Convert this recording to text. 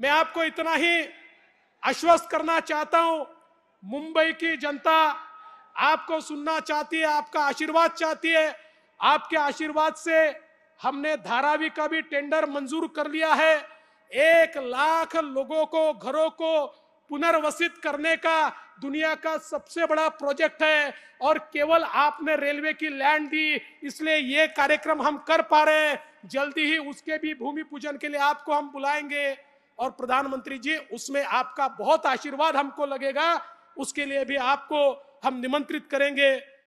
मैं आपको इतना ही आश्वस्त करना चाहता हूं मुंबई की जनता आपको सुनना चाहती है आपका आशीर्वाद चाहती है आपके आशीर्वाद से हमने धारावी का भी टेंडर मंजूर कर लिया है एक लाख लोगों को घरों को पुनर्वसित करने का दुनिया का सबसे बड़ा प्रोजेक्ट है और केवल आपने रेलवे की लैंड दी इसलिए ये कार्यक्रम हम कर पा रहे हैं जल्दी ही उसके भी भूमि पूजन के लिए आपको हम बुलाएंगे और प्रधानमंत्री जी उसमें आपका बहुत आशीर्वाद हमको लगेगा उसके लिए भी आपको हम निमंत्रित करेंगे